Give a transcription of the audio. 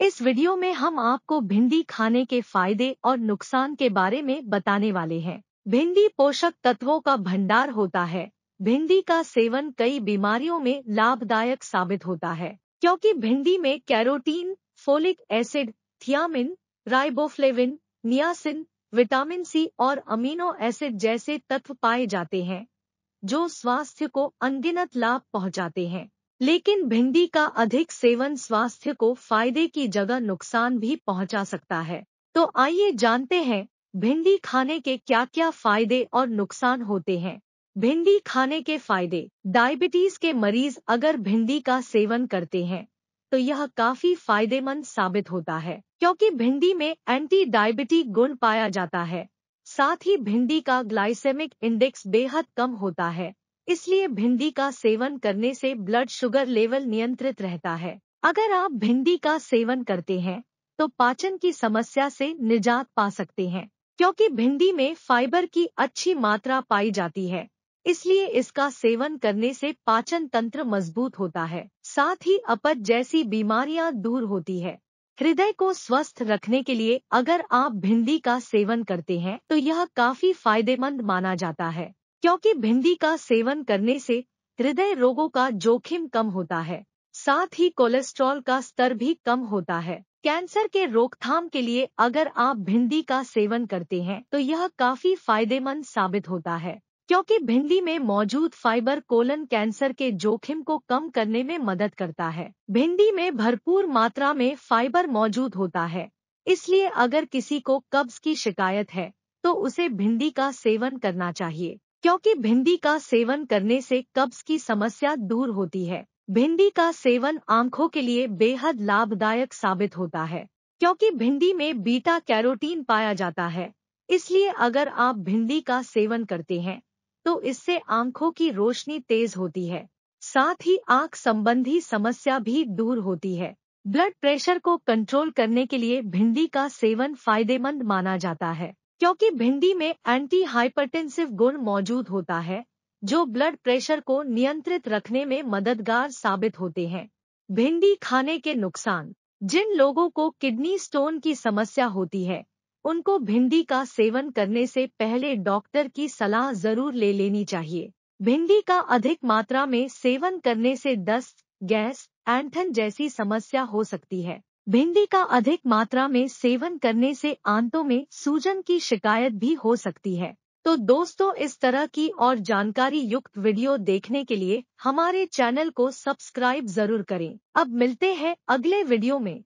इस वीडियो में हम आपको भिंडी खाने के फायदे और नुकसान के बारे में बताने वाले हैं भिंडी पोषक तत्वों का भंडार होता है भिंडी का सेवन कई बीमारियों में लाभदायक साबित होता है क्योंकि भिंडी में carotene folic acid thiamine riboflavin niacin vitamin C और अमीनो एसिड जैसे तत्व पाए जाते हैं जो स्वास्थ्य को अनगिनत लाभ पहुंचाते हैं लेकिन भिंडी का अधिक सेवन स्वास्थ्य को फायदे की जगह नुकसान भी पहुंचा सकता है तो आइए जानते हैं भिंडी खाने के क्या क्या फायदे और नुकसान होते हैं भिंडी खाने के फायदे डायबिटीज के मरीज अगर भिंडी का सेवन करते हैं तो यह काफी फायदेमंद साबित होता है क्योंकि भिंडी में एंटी डायबिटी गुण पाया जाता है साथ ही भिंडी का ग्लाइसेमिक इंडेक्स बेहद कम होता है इसलिए भिंडी का सेवन करने से ब्लड शुगर लेवल नियंत्रित रहता है अगर आप भिंडी का सेवन करते हैं तो पाचन की समस्या से निजात पा सकते हैं क्योंकि भिंडी में फाइबर की अच्छी मात्रा पाई जाती है इसलिए इसका सेवन करने से पाचन तंत्र मजबूत होता है साथ ही अपच जैसी बीमारियां दूर होती है हृदय को स्वस्थ रखने के लिए अगर आप भिंडी का सेवन करते हैं तो यह काफी फायदेमंद माना जाता है क्योंकि भिंडी का सेवन करने से हृदय रोगों का जोखिम कम होता है साथ ही कोलेस्ट्रॉल का स्तर भी कम होता है कैंसर के रोकथाम के लिए अगर आप भिंडी का सेवन करते हैं तो यह काफी फायदेमंद साबित होता है क्योंकि भिंडी में मौजूद फाइबर कोलन कैंसर के जोखिम को कम करने में मदद करता है भिंडी में भरपूर मात्रा में फाइबर मौजूद होता है इसलिए अगर किसी को कब्ज की शिकायत है तो उसे भिंडी का सेवन करना चाहिए क्योंकि भिंडी का सेवन करने से कब्ज की समस्या दूर होती है भिंडी का सेवन आंखों के लिए बेहद लाभदायक साबित होता है क्योंकि भिंडी में बीटा कैरोटीन पाया जाता है इसलिए अगर आप भिंडी का सेवन करते हैं तो इससे आंखों की रोशनी तेज होती है साथ ही आंख संबंधी समस्या भी दूर होती है ब्लड प्रेशर को कंट्रोल करने के लिए भिंडी का सेवन फायदेमंद माना जाता है क्योंकि भिंडी में एंटी हाइपरटेंसिव गुण मौजूद होता है जो ब्लड प्रेशर को नियंत्रित रखने में मददगार साबित होते हैं भिंडी खाने के नुकसान जिन लोगों को किडनी स्टोन की समस्या होती है उनको भिंडी का सेवन करने से पहले डॉक्टर की सलाह जरूर ले लेनी चाहिए भिंडी का अधिक मात्रा में सेवन करने से दस्त गैस एंथन जैसी समस्या हो सकती है भिंडी का अधिक मात्रा में सेवन करने से आंतों में सूजन की शिकायत भी हो सकती है तो दोस्तों इस तरह की और जानकारी युक्त वीडियो देखने के लिए हमारे चैनल को सब्सक्राइब जरूर करें अब मिलते हैं अगले वीडियो में